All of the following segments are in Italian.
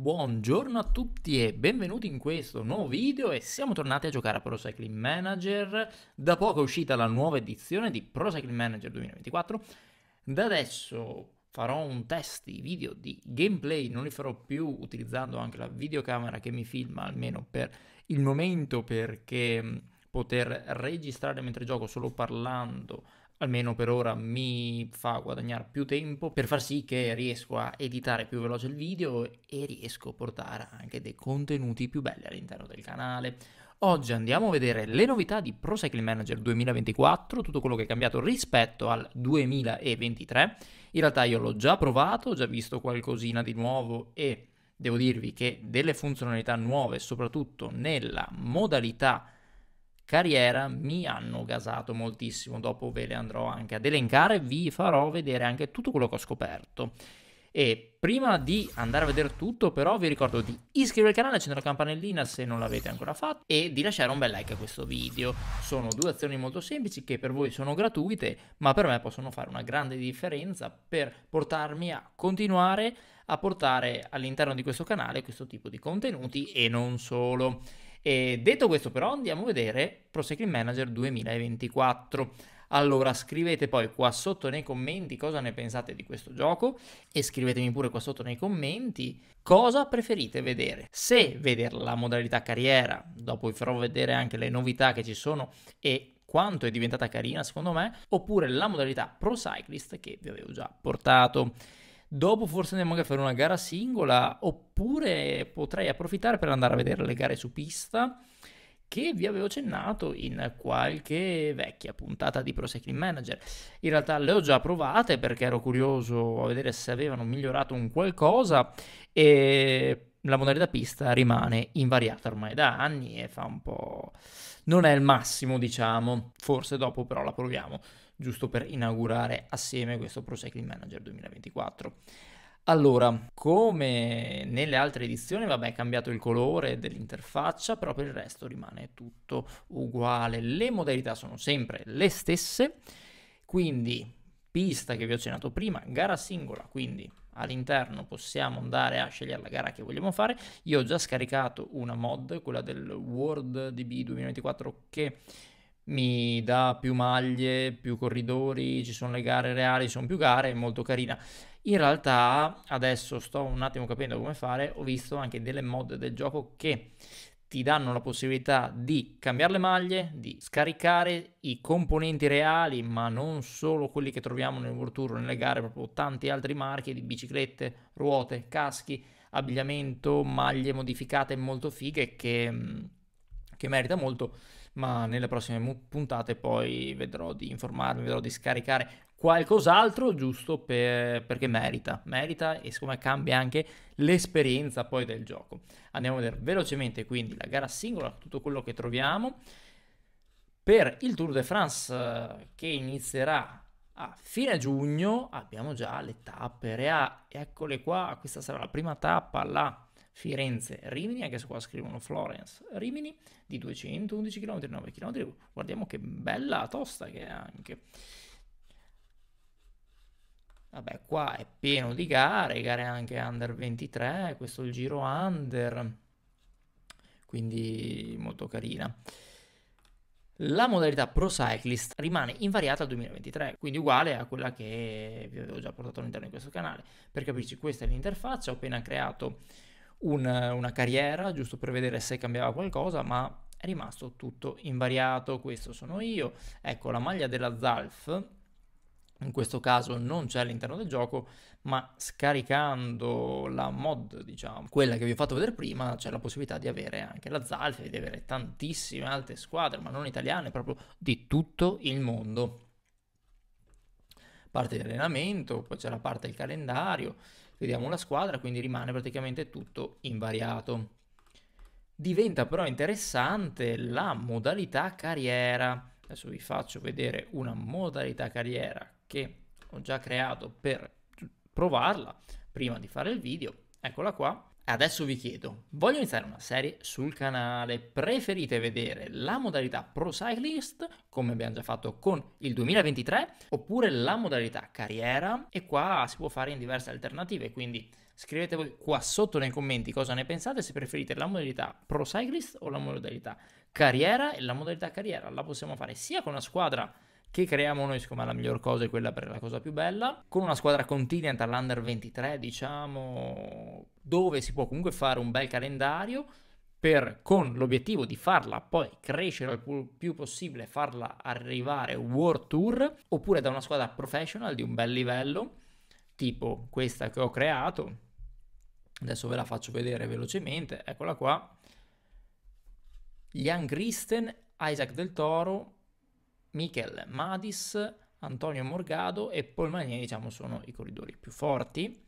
Buongiorno a tutti e benvenuti in questo nuovo video e siamo tornati a giocare a Pro Cycling Manager. Da poco è uscita la nuova edizione di Pro Cycling Manager 2024. Da adesso farò un test di video di gameplay, non li farò più utilizzando anche la videocamera che mi filma almeno per il momento perché poter registrare mentre gioco solo parlando almeno per ora mi fa guadagnare più tempo per far sì che riesco a editare più veloce il video e riesco a portare anche dei contenuti più belli all'interno del canale. Oggi andiamo a vedere le novità di Pro Cycling Manager 2024, tutto quello che è cambiato rispetto al 2023. In realtà io l'ho già provato, ho già visto qualcosina di nuovo e devo dirvi che delle funzionalità nuove, soprattutto nella modalità carriera mi hanno gasato moltissimo, dopo ve le andrò anche ad elencare, vi farò vedere anche tutto quello che ho scoperto. E prima di andare a vedere tutto però vi ricordo di iscrivervi al canale, accendere la campanellina se non l'avete ancora fatto e di lasciare un bel like a questo video. Sono due azioni molto semplici che per voi sono gratuite ma per me possono fare una grande differenza per portarmi a continuare a portare all'interno di questo canale questo tipo di contenuti e non solo. E detto questo però andiamo a vedere ProSecret Manager 2024. Allora scrivete poi qua sotto nei commenti cosa ne pensate di questo gioco e scrivetemi pure qua sotto nei commenti cosa preferite vedere. Se vedere la modalità carriera, dopo vi farò vedere anche le novità che ci sono e quanto è diventata carina secondo me, oppure la modalità Pro Cyclist che vi avevo già portato. Dopo forse andiamo anche a fare una gara singola oppure potrei approfittare per andare a vedere le gare su pista che vi avevo accennato in qualche vecchia puntata di Pro Cycling Manager. In realtà le ho già provate perché ero curioso a vedere se avevano migliorato un qualcosa e la modalità pista rimane invariata ormai da anni e fa un po'... non è il massimo diciamo, forse dopo però la proviamo giusto per inaugurare assieme questo Pro Cycling Manager 2024. Allora, come nelle altre edizioni, vabbè, è cambiato il colore dell'interfaccia, però per il resto rimane tutto uguale. Le modalità sono sempre le stesse, quindi pista che vi ho accennato prima, gara singola, quindi all'interno possiamo andare a scegliere la gara che vogliamo fare. Io ho già scaricato una mod, quella del World DB 2024 che mi dà più maglie, più corridori, ci sono le gare reali, sono più gare, è molto carina. In realtà adesso sto un attimo capendo come fare, ho visto anche delle mod del gioco che ti danno la possibilità di cambiare le maglie, di scaricare i componenti reali, ma non solo quelli che troviamo nel World Tour, nelle gare, proprio tanti altri marchi di biciclette, ruote, caschi, abbigliamento, maglie modificate molto fighe che, che merita molto ma nelle prossime puntate poi vedrò di informarmi, vedrò di scaricare qualcos'altro giusto per, perché merita, merita e siccome cambia anche l'esperienza poi del gioco. Andiamo a vedere velocemente quindi la gara singola, tutto quello che troviamo per il Tour de France eh, che inizierà a fine giugno, abbiamo già le tappe, rea, eccole qua, questa sarà la prima tappa, la Firenze, Rimini, anche se qua scrivono Florence, Rimini, di 211 km, 9 km, guardiamo che bella tosta che è anche. Vabbè, qua è pieno di gare, gare anche under 23, questo è il giro under, quindi molto carina. La modalità Pro Cyclist rimane invariata al 2023, quindi uguale a quella che vi avevo già portato all'interno di questo canale. Per capirci, questa è l'interfaccia, ho appena creato un, una carriera, giusto per vedere se cambiava qualcosa, ma è rimasto tutto invariato, questo sono io. Ecco, la maglia della Zalf, in questo caso non c'è all'interno del gioco, ma scaricando la mod, diciamo, quella che vi ho fatto vedere prima, c'è la possibilità di avere anche la Zalf e di avere tantissime altre squadre, ma non italiane, proprio di tutto il mondo. Parte di allenamento, poi c'è la parte del calendario, vediamo la squadra, quindi rimane praticamente tutto invariato. Diventa però interessante la modalità carriera. Adesso vi faccio vedere una modalità carriera che ho già creato per provarla prima di fare il video. Eccola qua. Adesso vi chiedo, voglio iniziare una serie sul canale, preferite vedere la modalità Pro Cyclist, come abbiamo già fatto con il 2023, oppure la modalità carriera? E qua si può fare in diverse alternative, quindi scrivete voi qua sotto nei commenti cosa ne pensate, se preferite la modalità Pro Cyclist o la modalità carriera. E la modalità carriera la possiamo fare sia con la squadra che creiamo noi, siccome la miglior cosa è quella per la cosa più bella, con una squadra Continental Under 23, diciamo, dove si può comunque fare un bel calendario per, con l'obiettivo di farla poi crescere il più possibile, farla arrivare World Tour, oppure da una squadra professional di un bel livello, tipo questa che ho creato. Adesso ve la faccio vedere velocemente, eccola qua. Jan Christen, Isaac del Toro, Michel Madis, Antonio Morgado e Paul Manier, diciamo, sono i corridori più forti.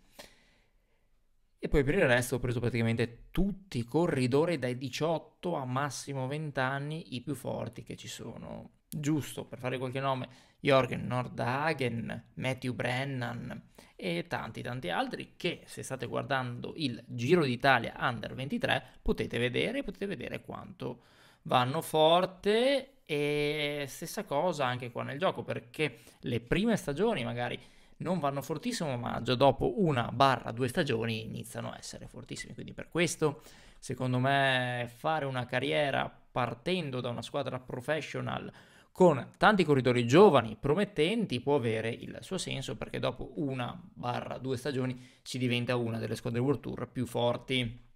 E poi per il resto ho preso praticamente tutti i corridori dai 18 a massimo 20 anni, i più forti che ci sono. Giusto, per fare qualche nome, Jorgen Nordhagen, Matthew Brennan e tanti tanti altri che se state guardando il Giro d'Italia Under 23 potete vedere, potete vedere quanto vanno forte e stessa cosa anche qua nel gioco perché le prime stagioni magari non vanno fortissimo ma già dopo una barra due stagioni iniziano a essere fortissimi quindi per questo secondo me fare una carriera partendo da una squadra professional con tanti corridori giovani promettenti può avere il suo senso perché dopo una barra due stagioni si diventa una delle squadre World Tour più forti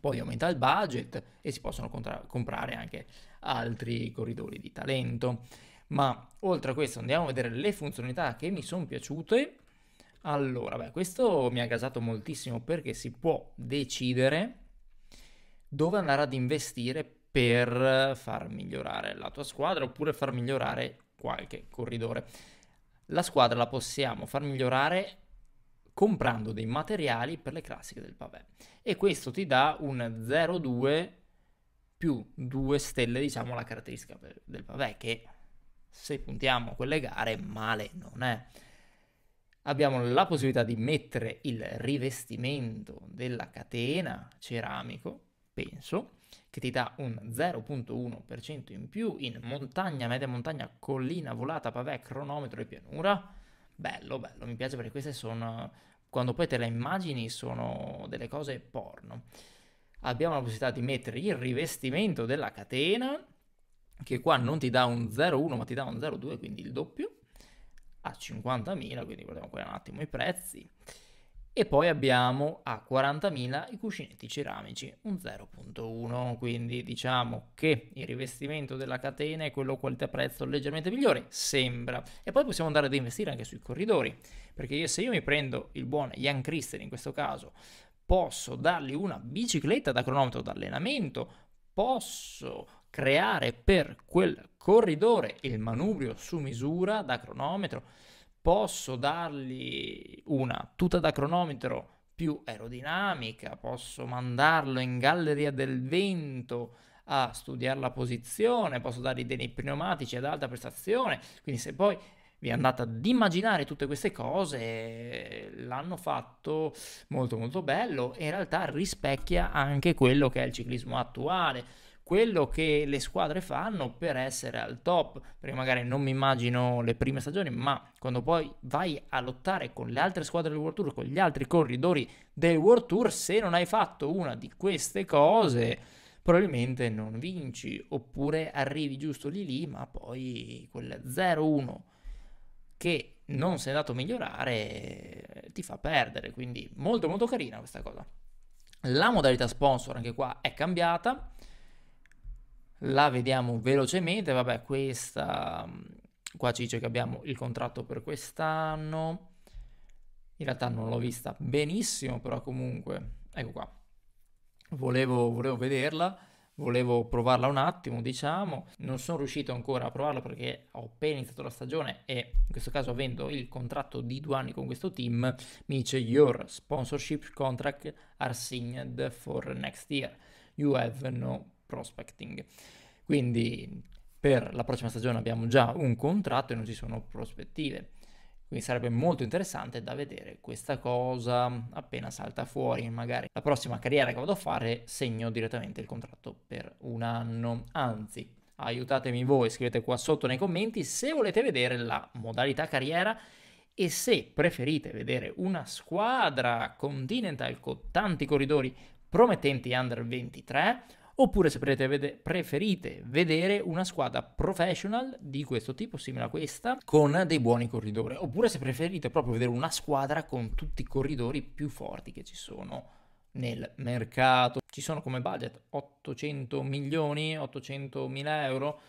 poi aumenta il budget e si possono contra- comprare anche altri corridori di talento. Ma oltre a questo andiamo a vedere le funzionalità che mi sono piaciute. Allora, beh, questo mi ha gasato moltissimo perché si può decidere dove andare ad investire per far migliorare la tua squadra oppure far migliorare qualche corridore. La squadra la possiamo far migliorare comprando dei materiali per le classiche del pavè e questo ti dà un 0,2 più 2 stelle diciamo la caratteristica del pavè che se puntiamo a quelle gare male non è abbiamo la possibilità di mettere il rivestimento della catena ceramico penso che ti dà un 0,1% in più in montagna, media montagna, collina, volata, pavè, cronometro e pianura Bello, bello, mi piace perché queste sono, quando poi te le immagini, sono delle cose porno. Abbiamo la possibilità di mettere il rivestimento della catena, che qua non ti dà un 0,1 ma ti dà un 0,2, quindi il doppio, a 50.000, quindi guardiamo qui un attimo i prezzi. E poi abbiamo a 40.000 i cuscinetti ceramici, un 0.1, quindi diciamo che il rivestimento della catena è quello qualità-prezzo leggermente migliore, sembra. E poi possiamo andare ad investire anche sui corridori, perché io, se io mi prendo il buon Jan Christen in questo caso, posso dargli una bicicletta da cronometro d'allenamento, posso creare per quel corridore il manubrio su misura da cronometro, posso dargli una tuta da cronometro più aerodinamica, posso mandarlo in galleria del vento a studiare la posizione, posso dargli dei pneumatici ad alta prestazione, quindi se poi vi andate ad immaginare tutte queste cose, l'hanno fatto molto molto bello e in realtà rispecchia anche quello che è il ciclismo attuale quello che le squadre fanno per essere al top, perché magari non mi immagino le prime stagioni, ma quando poi vai a lottare con le altre squadre del World Tour, con gli altri corridori del World Tour, se non hai fatto una di queste cose, probabilmente non vinci, oppure arrivi giusto lì lì, ma poi quel 0-1 che non sei andato a migliorare eh, ti fa perdere, quindi molto molto carina questa cosa. La modalità sponsor anche qua è cambiata la vediamo velocemente, vabbè questa, mm, qua ci dice che abbiamo il contratto per quest'anno, in realtà non l'ho vista benissimo, però comunque, ecco qua, volevo, volevo vederla, volevo provarla un attimo, diciamo, non sono riuscito ancora a provarla perché ho appena iniziato la stagione e in questo caso avendo il contratto di due anni con questo team, mi dice your sponsorship contract are signed for next year, you have no prospecting. Quindi per la prossima stagione abbiamo già un contratto e non ci sono prospettive. Quindi sarebbe molto interessante da vedere questa cosa appena salta fuori, magari la prossima carriera che vado a fare segno direttamente il contratto per un anno. Anzi, aiutatemi voi, scrivete qua sotto nei commenti se volete vedere la modalità carriera e se preferite vedere una squadra continental con tanti corridori promettenti under 23 Oppure se preferite vedere una squadra professional di questo tipo, simile a questa, con dei buoni corridori. Oppure se preferite proprio vedere una squadra con tutti i corridori più forti che ci sono nel mercato. Ci sono come budget 800 milioni, 800 mila euro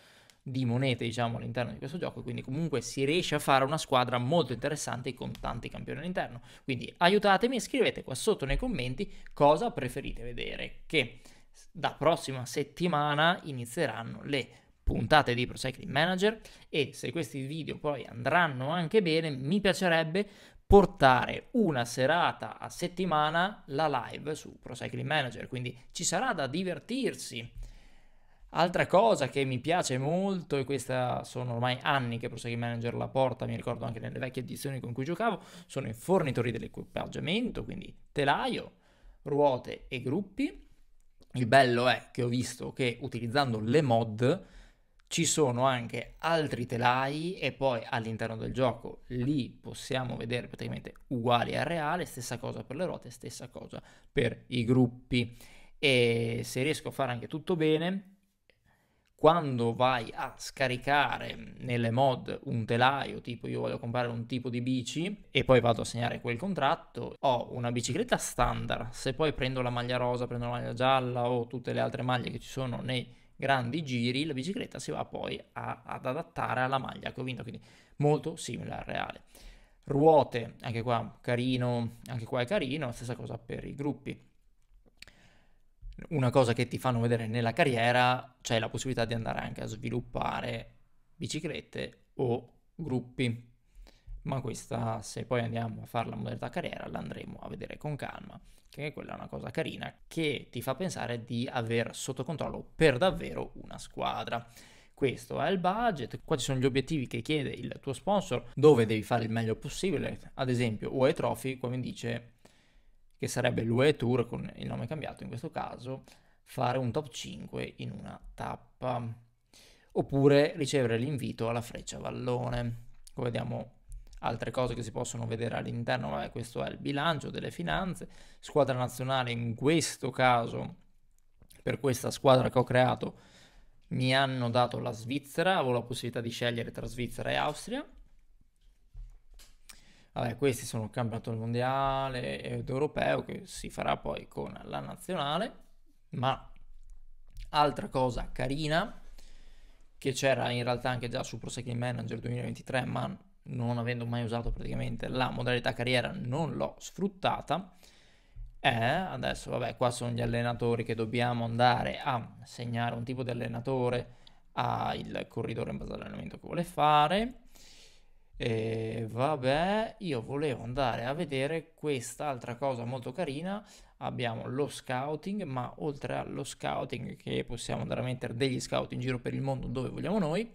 di monete diciamo all'interno di questo gioco quindi comunque si riesce a fare una squadra molto interessante con tanti campioni all'interno quindi aiutatemi e scrivete qua sotto nei commenti cosa preferite vedere che da prossima settimana inizieranno le puntate di ProCycling Manager e se questi video poi andranno anche bene mi piacerebbe portare una serata a settimana la live su ProCycling Manager, quindi ci sarà da divertirsi. Altra cosa che mi piace molto, e questa sono ormai anni che Prosegui Manager la porta, mi ricordo anche nelle vecchie edizioni con cui giocavo, sono i fornitori dell'equipaggiamento, quindi telaio, ruote e gruppi, il bello è che ho visto che utilizzando le mod ci sono anche altri telai e poi all'interno del gioco li possiamo vedere praticamente uguali al reale, stessa cosa per le ruote, stessa cosa per i gruppi. E se riesco a fare anche tutto bene, quando vai a scaricare nelle mod un telaio, tipo io voglio comprare un tipo di bici e poi vado a segnare quel contratto, ho una bicicletta standard, se poi prendo la maglia rosa, prendo la maglia gialla o tutte le altre maglie che ci sono nei grandi giri, la bicicletta si va poi a, ad adattare alla maglia che ho vinto, quindi molto simile al reale. Ruote, anche qua carino, anche qua è carino, stessa cosa per i gruppi una cosa che ti fanno vedere nella carriera, c'è la possibilità di andare anche a sviluppare biciclette o gruppi. Ma questa, se poi andiamo a fare la modalità carriera, l'andremo a vedere con calma, che quella è una cosa carina che ti fa pensare di aver sotto controllo per davvero una squadra. Questo è il budget, qua ci sono gli obiettivi che chiede il tuo sponsor, dove devi fare il meglio possibile, ad esempio UE Trophy, come dice che sarebbe l'UE Tour con il nome cambiato in questo caso, fare un top 5 in una tappa oppure ricevere l'invito alla freccia vallone. Come ecco, vediamo altre cose che si possono vedere all'interno, vabbè, questo è il bilancio delle finanze, squadra nazionale in questo caso per questa squadra che ho creato mi hanno dato la Svizzera, avevo la possibilità di scegliere tra Svizzera e Austria Vabbè, questi sono il campionato mondiale ed europeo che si farà poi con la nazionale, ma altra cosa carina che c'era in realtà anche già su Pro Cycling Manager 2023, ma non avendo mai usato praticamente la modalità carriera non l'ho sfruttata. Eh, adesso, vabbè, qua sono gli allenatori che dobbiamo andare a segnare un tipo di allenatore al corridore in base all'allenamento che vuole fare. E vabbè, io volevo andare a vedere quest'altra cosa molto carina. Abbiamo lo scouting, ma oltre allo scouting, che possiamo andare a mettere degli scout in giro per il mondo dove vogliamo noi,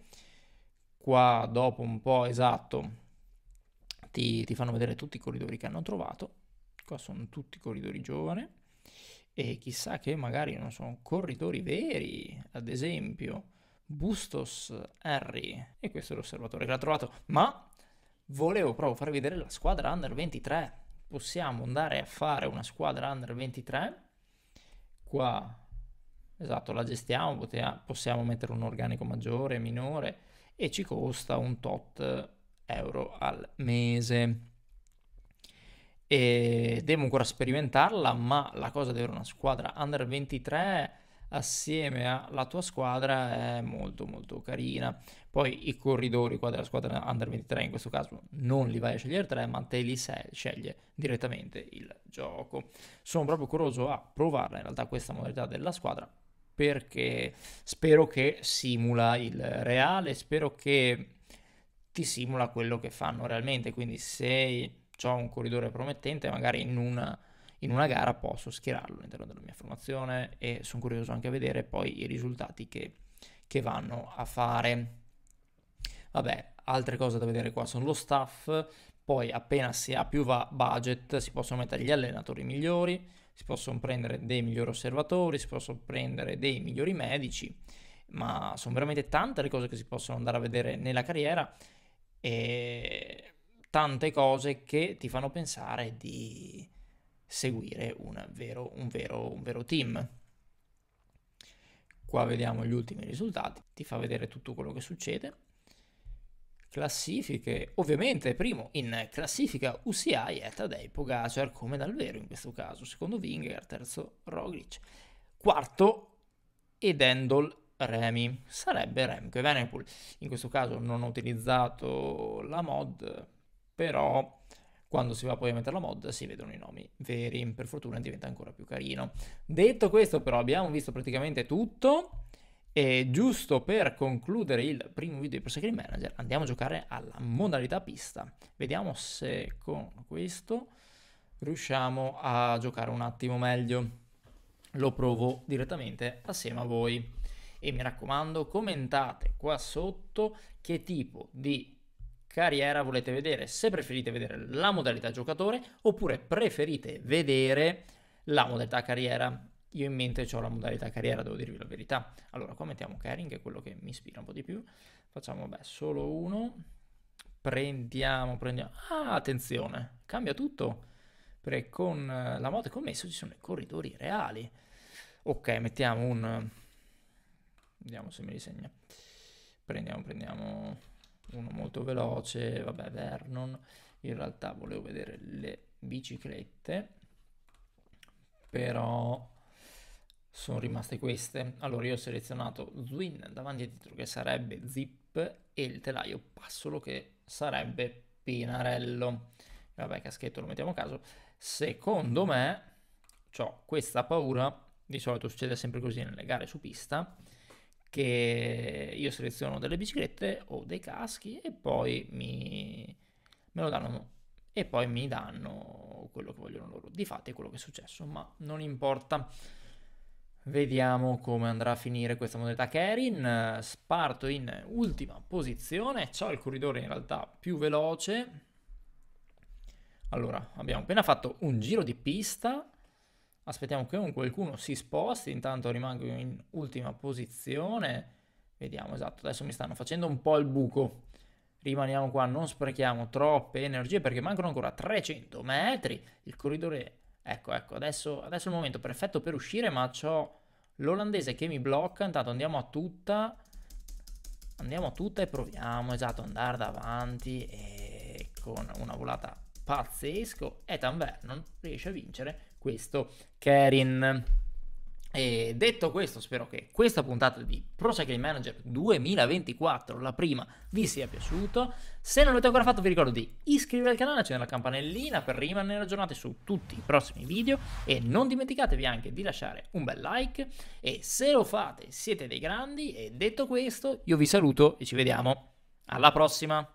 qua dopo un po' esatto ti, ti fanno vedere tutti i corridori che hanno trovato. Qua sono tutti corridori giovani e chissà che magari non sono corridori veri, ad esempio. Bustos Harry. E questo è l'osservatore che l'ha trovato. Ma volevo proprio far vedere la squadra under 23. Possiamo andare a fare una squadra under 23. Qua, esatto, la gestiamo, possiamo mettere un organico maggiore, minore e ci costa un tot euro al mese. E devo ancora sperimentarla, ma la cosa di avere una squadra under 23 assieme alla tua squadra è molto molto carina. Poi i corridori qua della squadra under 23 in questo caso non li vai a scegliere tre, ma te li se- sceglie direttamente il gioco. Sono proprio curioso a provarla in realtà questa modalità della squadra perché spero che simula il reale, spero che ti simula quello che fanno realmente, quindi se ho un corridore promettente magari in una in una gara posso schierarlo all'interno della mia formazione e sono curioso anche a vedere poi i risultati che, che vanno a fare. Vabbè, altre cose da vedere qua sono lo staff, poi appena si ha più budget si possono mettere gli allenatori migliori, si possono prendere dei migliori osservatori, si possono prendere dei migliori medici, ma sono veramente tante le cose che si possono andare a vedere nella carriera e tante cose che ti fanno pensare di seguire vero, un, vero, un vero team. Qua vediamo gli ultimi risultati, ti fa vedere tutto quello che succede. Classifiche, ovviamente primo in classifica UCI è Tadej Pogacar come dal vero in questo caso, secondo Vingegaard, terzo Roglic, quarto Edendol Remy, sarebbe Remco Evenepoel. In questo caso non ho utilizzato la mod, però quando si va poi a mettere la mod si vedono i nomi veri, per fortuna diventa ancora più carino. Detto questo però abbiamo visto praticamente tutto e giusto per concludere il primo video di Proseguire Manager andiamo a giocare alla modalità pista. Vediamo se con questo riusciamo a giocare un attimo meglio. Lo provo direttamente assieme a voi. E mi raccomando commentate qua sotto che tipo di carriera volete vedere, se preferite vedere la modalità giocatore oppure preferite vedere la modalità carriera. Io in mente ho la modalità carriera, devo dirvi la verità. Allora, qua mettiamo caring, che è quello che mi ispira un po' di più. Facciamo, beh, solo uno. Prendiamo, prendiamo... Ah, attenzione, cambia tutto. Perché con eh, la mod che ho ci sono i corridori reali. Ok, mettiamo un... Vediamo se mi disegna. Prendiamo, prendiamo uno molto veloce, vabbè Vernon, in realtà volevo vedere le biciclette, però sono rimaste queste. Allora io ho selezionato Zwin davanti e dietro che sarebbe zip e il telaio passolo che sarebbe pinarello. Vabbè caschetto lo mettiamo a caso. Secondo me ho questa paura, di solito succede sempre così nelle gare su pista, che io seleziono delle biciclette o dei caschi e poi mi, me lo danno e poi mi danno quello che vogliono loro. Difatti è quello che è successo, ma non importa. Vediamo come andrà a finire questa modalità Kerin. Sparto in ultima posizione. Ho il corridore in realtà più veloce. Allora, abbiamo appena fatto un giro di pista Aspettiamo che un qualcuno si sposti, intanto rimango in ultima posizione. Vediamo, esatto, adesso mi stanno facendo un po' il buco. Rimaniamo qua, non sprechiamo troppe energie perché mancano ancora 300 metri. Il corridore, ecco, ecco, adesso, adesso è il momento perfetto per uscire, ma c'ho l'olandese che mi blocca. Intanto andiamo a tutta, andiamo a tutta e proviamo, esatto, andare davanti e con una volata pazzesco, Ethan Vernon riesce a vincere questo Kerin. E detto questo, spero che questa puntata di Pro Cycling Manager 2024, la prima, vi sia piaciuta. Se non l'avete ancora fatto, vi ricordo di iscrivervi al canale, accendere la campanellina per rimanere aggiornati su tutti i prossimi video. E non dimenticatevi anche di lasciare un bel like. E se lo fate, siete dei grandi. E detto questo, io vi saluto e ci vediamo alla prossima.